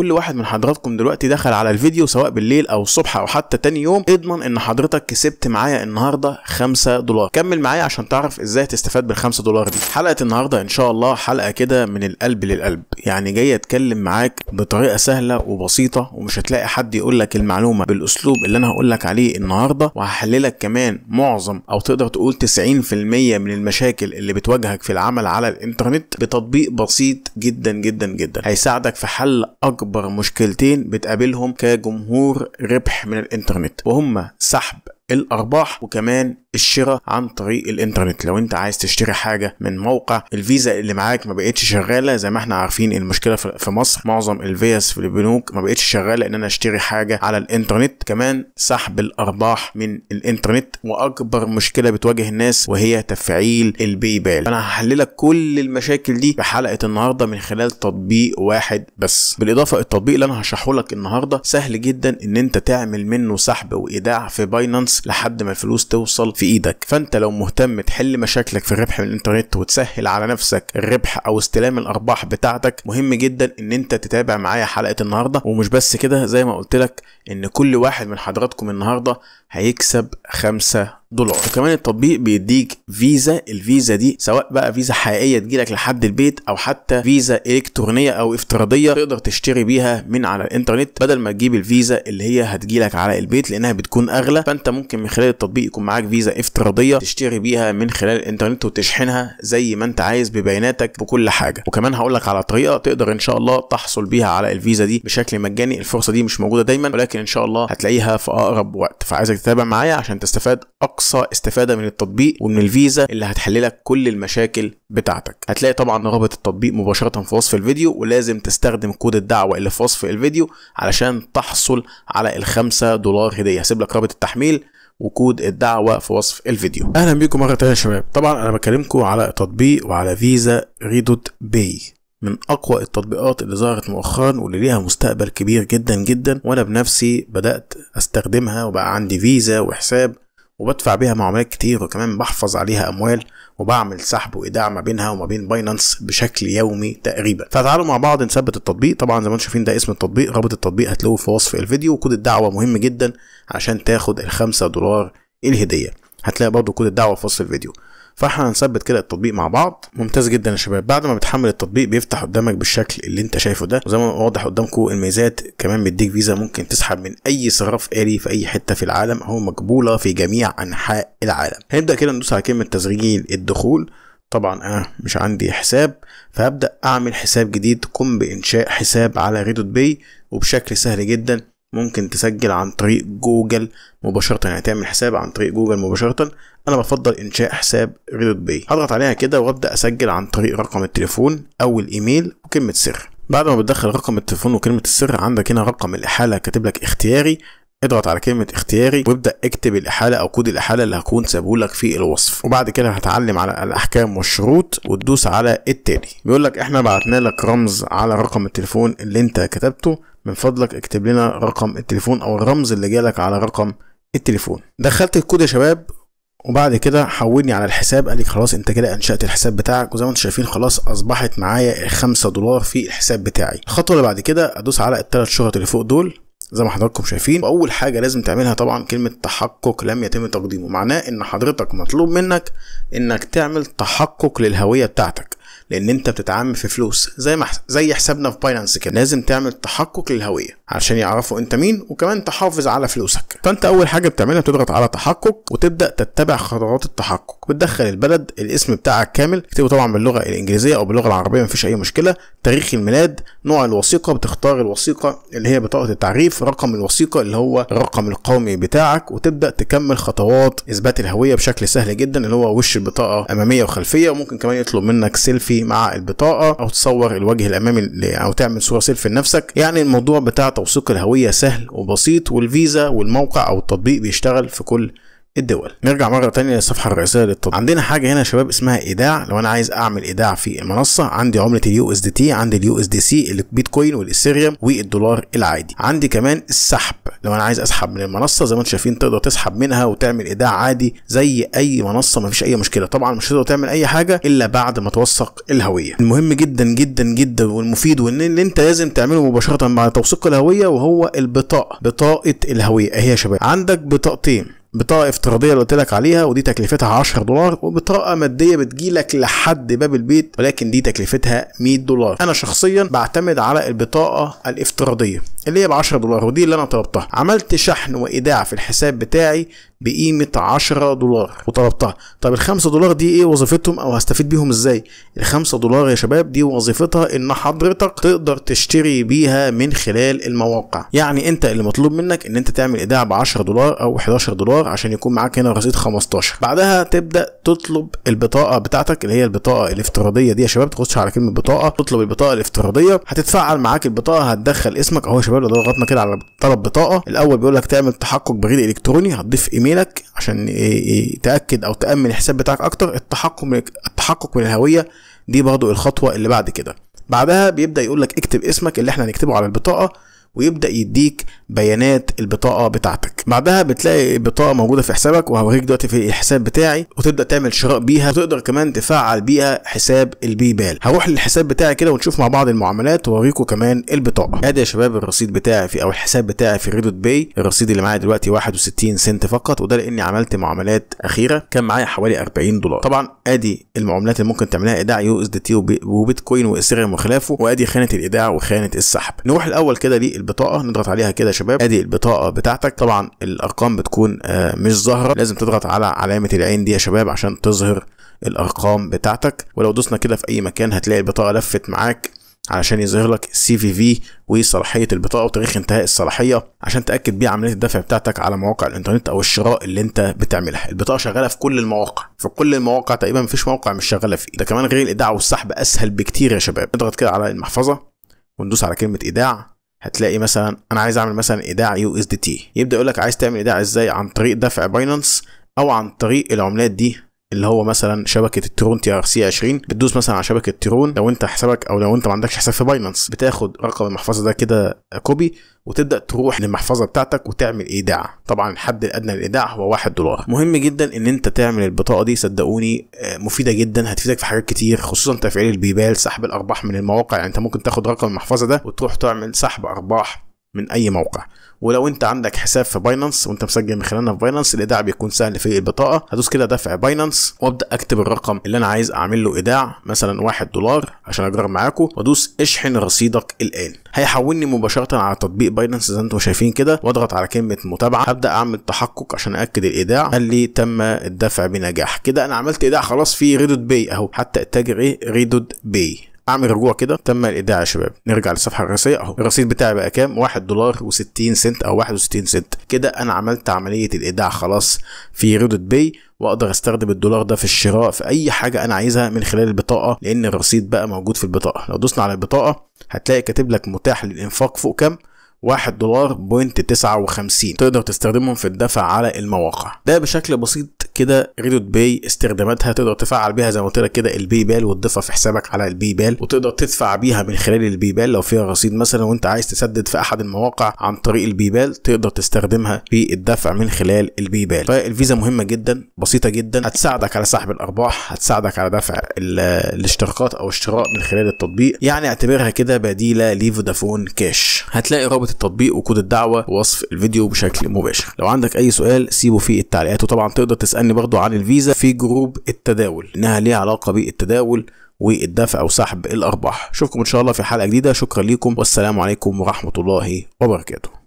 كل واحد من حضراتكم دلوقتي دخل على الفيديو سواء بالليل او الصبح او حتى تاني يوم اضمن ان حضرتك كسبت معايا النهارده 5 دولار كمل معايا عشان تعرف ازاي تستفاد بال 5 دولار دي حلقه النهارده ان شاء الله حلقه كده من القلب للقلب يعني جاي اتكلم معاك بطريقه سهله وبسيطه ومش هتلاقي حد يقول لك المعلومه بالاسلوب اللي انا هقول لك عليه النهارده وهحللك كمان معظم او تقدر تقول 90% من المشاكل اللي بتواجهك في العمل على الانترنت بتطبيق بسيط جدا جدا جدا هيساعدك في حل اكبر أكبر مشكلتين بتقابلهم كجمهور ربح من الإنترنت وهما سحب الارباح وكمان الشراء عن طريق الانترنت لو انت عايز تشتري حاجه من موقع الفيزا اللي معاك ما بقتش شغاله زي ما احنا عارفين المشكله في مصر معظم الفيز في البنوك ما بقتش شغاله ان انا اشتري حاجه على الانترنت كمان سحب الارباح من الانترنت واكبر مشكله بتواجه الناس وهي تفعيل البي بال انا هحللك كل المشاكل دي في حلقه النهارده من خلال تطبيق واحد بس بالاضافه التطبيق اللي انا هشرحه لك النهارده سهل جدا ان انت تعمل منه سحب وايداع في باينانس لحد ما الفلوس توصل في ايدك فانت لو مهتم تحل مشاكلك في الربح من الانترنت وتسهل على نفسك الربح او استلام الارباح بتاعتك مهم جدا ان انت تتابع معايا حلقه النهارده ومش بس كده زي ما قلت لك ان كل واحد من حضراتكم النهارده هيكسب خمسة دولار وكمان التطبيق بيديك فيزا الفيزا دي سواء بقى فيزا حقيقيه تجيلك لحد البيت او حتى فيزا الكترونيه او افتراضيه تقدر تشتري بيها من على الانترنت بدل ما تجيب الفيزا اللي هي هتجيلك على البيت لانها بتكون اغلى فانت ممكن من خلال التطبيق يكون معاك فيزا افتراضيه تشتري بيها من خلال الانترنت وتشحنها زي ما انت عايز ببياناتك بكل حاجه وكمان هقول لك على طريقه تقدر ان شاء الله تحصل بيها على الفيزا دي بشكل مجاني الفرصه دي مش موجوده دايما ولكن ان شاء الله هتلاقيها في اقرب وقت فعايزك تتابع معايا عشان تستفاد اكتر اقصى استفاده من التطبيق ومن الفيزا اللي هتحللك كل المشاكل بتاعتك هتلاقي طبعا رابط التطبيق مباشره في وصف الفيديو ولازم تستخدم كود الدعوه اللي في وصف الفيديو علشان تحصل على الخمسة دولار هديه هسيب لك رابط التحميل وكود الدعوة في وصف الفيديو أهلا بيكم مرة تانية يا شباب طبعا أنا بكلمكم على تطبيق وعلى فيزا ريدوت بي من أقوى التطبيقات اللي ظهرت مؤخرا واللي ليها مستقبل كبير جدا جدا وأنا بنفسي بدأت أستخدمها وبقى عندي فيزا وحساب وبدفع بيها معاملات كتير وكمان بحفظ عليها اموال وبعمل سحب وايداع ما بينها وما بين باينانس بشكل يومي تقريبا فتعالوا مع بعض نثبت التطبيق طبعا زي ما انتم شايفين ده اسم التطبيق رابط التطبيق هتلاقوه في وصف الفيديو وكود الدعوه مهم جدا عشان تاخد ال5 دولار الهديه هتلاقي برضو كود الدعوه في وصف الفيديو فاحنا هنثبت كده التطبيق مع بعض ممتاز جدا يا شباب بعد ما بتحمل التطبيق بيفتح قدامك بالشكل اللي انت شايفه ده وزي ما واضح قدامكم الميزات كمان بيديك فيزا ممكن تسحب من اي صراف آلي في اي حته في العالم او مقبوله في جميع انحاء العالم هنبدا كده ندوس على كلمه تسجيل الدخول طبعا انا آه، مش عندي حساب فهبدا اعمل حساب جديد قم بانشاء حساب على ريدوت باي وبشكل سهل جدا ممكن تسجل عن طريق جوجل مباشرة يعني تعمل حساب عن طريق جوجل مباشرة انا بفضل انشاء حساب ريدوت باي هضغط عليها كده وابدا اسجل عن طريق رقم التليفون او الايميل وكلمة سر بعد ما بتدخل رقم التليفون وكلمة السر عندك هنا رقم الاحالة كاتب لك اختياري اضغط على كلمة اختياري وابدأ اكتب الإحالة أو كود الإحالة اللي هكون لك في الوصف وبعد كده هتعلم على الأحكام والشروط وتدوس على التالي بيقول لك احنا بعتنا لك رمز على رقم التليفون اللي انت كتبته من فضلك اكتب لنا رقم التليفون او الرمز اللي جالك على رقم التليفون دخلت الكود يا شباب وبعد كده حولني على الحساب قال لي خلاص انت كده انشات الحساب بتاعك وزي ما انتم شايفين خلاص اصبحت معايا 5 دولار في الحساب بتاعي الخطوه اللي بعد كده ادوس على الثلاث شهط اللي فوق دول زي ما حضراتكم شايفين واول حاجه لازم تعملها طبعا كلمه تحقق لم يتم تقديمه معناه ان حضرتك مطلوب منك انك تعمل تحقق للهويه بتاعتك لان انت بتتعامل في فلوس زي ما زي حسابنا في باينانس كده لازم تعمل تحقق للهويه عشان يعرفوا انت مين وكمان تحافظ على فلوسك فانت اول حاجه بتعملها بتضغط على تحقق وتبدا تتبع خطوات التحقق بتدخل البلد الاسم بتاعك كامل اكتبه طبعا باللغه الانجليزيه او باللغه العربيه مفيش اي مشكله تاريخ الميلاد نوع الوثيقه بتختار الوثيقه اللي هي بطاقه التعريف رقم الوثيقه اللي هو الرقم القومي بتاعك وتبدا تكمل خطوات اثبات الهويه بشكل سهل جدا اللي هو وش البطاقه اماميه وخلفيه وممكن كمان يطلب منك سيلفي مع البطاقه او تصور الوجه الامامي او تعمل صوره سيلفي لنفسك يعني الموضوع بتاع توثيق الهويه سهل وبسيط والفيزا والموقع او التطبيق بيشتغل في كل الدول نرجع مرة تانية للصفحة الرئيسية للتطبيق عندنا حاجة هنا يا شباب اسمها ايداع لو انا عايز اعمل ايداع في المنصة عندي عملة اليو اس دي تي عندي اليو اس دي سي البيتكوين والاثيريوم والدولار العادي عندي كمان السحب لو انا عايز اسحب من المنصة زي ما انتم شايفين تقدر تسحب منها وتعمل ايداع عادي زي اي منصة مفيش اي مشكلة طبعا مش هتقدر تعمل اي حاجة الا بعد ما توثق الهوية المهم جدا جدا جدا والمفيد وان اللي انت لازم تعمله مباشرة بعد توثيق الهوية وهو البطاقة بطاقة الهوية اهي يا شباب عندك بطاقتين بطاقه افتراضيه اللي قلت لك عليها ودي تكلفتها 10 دولار وبطاقه ماديه بتجيلك لحد باب البيت ولكن دي تكلفتها 100 دولار انا شخصيا بعتمد على البطاقه الافتراضيه اللي هي ب 10 دولار ودي اللي انا طلبتها عملت شحن وايداع في الحساب بتاعي بقيمه 10 دولار وطلبتها طب ال 5 دولار دي ايه وظيفتهم او هستفيد بيهم ازاي ال 5 دولار يا شباب دي وظيفتها ان حضرتك تقدر تشتري بيها من خلال المواقع يعني انت اللي مطلوب منك ان انت تعمل ايداع ب 10 دولار او 11 دولار عشان يكون معاك هنا رصيد 15 بعدها تبدا تطلب البطاقه بتاعتك اللي هي البطاقه الافتراضيه دي يا شباب تخش على كلمه بطاقه تطلب البطاقه الافتراضيه هتتفعل معاك البطاقه هتدخل اسمك اهو يا شباب لو ضغطنا كده على طلب بطاقه الاول بيقول لك تعمل تحقق بريد الكتروني هتضيف ايميل ايميلك عشان تاكد او تامن الحساب بتاعك اكتر التحقق من التحقق من الهويه دي برضو الخطوه اللي بعد كده بعدها بيبدا يقول لك اكتب اسمك اللي احنا هنكتبه على البطاقه ويبدا يديك بيانات البطاقه بتاعتك بعدها بتلاقي بطاقه موجوده في حسابك وهوريك دلوقتي في الحساب بتاعي وتبدا تعمل شراء بيها وتقدر كمان تفعل بيها حساب بال هروح للحساب بتاعي كده ونشوف مع بعض المعاملات واوريكم كمان البطاقه ادي يا شباب الرصيد بتاعي في او الحساب بتاعي في ريدوت باي الرصيد اللي معايا دلوقتي 61 سنت فقط وده لاني عملت معاملات اخيره كان معايا حوالي 40 دولار طبعا ادي المعاملات اللي ممكن تعملها ايداع يو اس دي تي وبيتكوين واثيريوم وخلافه وادي خانه الايداع وخانه السحب نروح الاول كده البطاقه نضغط عليها كده يا شباب ادي البطاقه بتاعتك طبعا الارقام بتكون آه، مش ظاهره لازم تضغط على علامه العين دي يا شباب عشان تظهر الارقام بتاعتك ولو دوسنا كده في اي مكان هتلاقي البطاقه لفت معاك علشان يظهر لك السي في في وصلاحيه البطاقه وتاريخ انتهاء الصلاحيه عشان تاكد بيه عمليه الدفع بتاعتك على مواقع الانترنت او الشراء اللي انت بتعملها البطاقه شغاله في كل المواقع في كل المواقع تقريبا مفيش موقع مش شغاله فيه ده كمان غير الايداع والسحب اسهل بكتير يا شباب نضغط كده على المحفظه وندوس على كلمه ايداع هتلاقي مثلا انا عايز اعمل مثلا ايداع يو اس دي تي يبدا يقول لك عايز تعمل ايداع ازاي عن طريق دفع باينانس او عن طريق العملات دي اللي هو مثلا شبكه الترون تي ار سي 20 بتدوس مثلا على شبكه ترون لو انت حسابك او لو انت ما عندكش حساب في باينانس بتاخد رقم المحفظه ده كده كوبي وتبدا تروح للمحفظه بتاعتك وتعمل ايداع طبعا الحد الادنى للايداع هو 1 دولار مهم جدا ان انت تعمل البطاقه دي صدقوني آه، مفيده جدا هتفيدك في حاجات كتير خصوصا تفعيل البيبال سحب الارباح من المواقع يعني انت ممكن تاخد رقم المحفظه ده وتروح تعمل سحب ارباح من اي موقع ولو انت عندك حساب في باينانس وانت مسجل من خلالنا في باينانس الايداع بيكون سهل في البطاقه هدوس كده دفع باينانس وابدا اكتب الرقم اللي انا عايز اعمل له ايداع مثلا 1 دولار عشان اجرب معاكم وادوس اشحن رصيدك الان هيحولني مباشره على تطبيق باينانس زي انتم شايفين كده واضغط على كلمه متابعه ابدا اعمل تحقق عشان اكد الايداع قال لي تم الدفع بنجاح كده انا عملت ايداع خلاص في ريدوت باي اهو حتى التاجر ايه ريدوت باي اعمل رجوع كده تم الايداع يا شباب نرجع للصفحه الرئيسيه اهو الرصيد بتاعي بقى كام 1 دولار و60 سنت او 61 سنت كده انا عملت عمليه الايداع خلاص في ريدت باي واقدر استخدم الدولار ده في الشراء في اي حاجه انا عايزها من خلال البطاقه لان الرصيد بقى موجود في البطاقه لو دوسنا على البطاقه هتلاقي كاتب لك متاح للانفاق فوق كام 1 دولار بوينت 59 تقدر تستخدمهم في الدفع على المواقع ده بشكل بسيط كده ريدوت باي استخداماتها تقدر تفعل بيها زي ما قلت لك كده البي بال وتضيفها في حسابك على البي بال وتقدر تدفع بيها من خلال البي بال لو فيها رصيد مثلا وانت عايز تسدد في احد المواقع عن طريق البي بال تقدر تستخدمها في الدفع من خلال البي بال فالفيزا مهمه جدا بسيطه جدا هتساعدك على سحب الارباح هتساعدك على دفع الاشتراكات او الشراء من خلال التطبيق يعني اعتبرها كده بديله لفودافون كاش هتلاقي رابط التطبيق وكود الدعوه ووصف الفيديو بشكل مباشر لو عندك اي سؤال سيبه في التعليقات وطبعا تقدر تسالني اتكلمنا برضو عن الفيزا في جروب التداول انها ليها علاقه بالتداول والدفع او سحب الارباح اشوفكم ان شاء الله في حلقه جديده شكرا ليكم والسلام عليكم ورحمه الله وبركاته